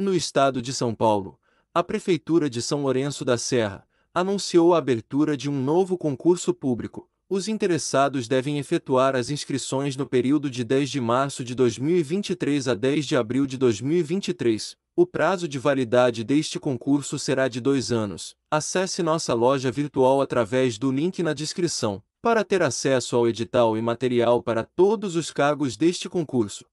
No estado de São Paulo, a Prefeitura de São Lourenço da Serra anunciou a abertura de um novo concurso público. Os interessados devem efetuar as inscrições no período de 10 de março de 2023 a 10 de abril de 2023. O prazo de validade deste concurso será de dois anos. Acesse nossa loja virtual através do link na descrição para ter acesso ao edital e material para todos os cargos deste concurso.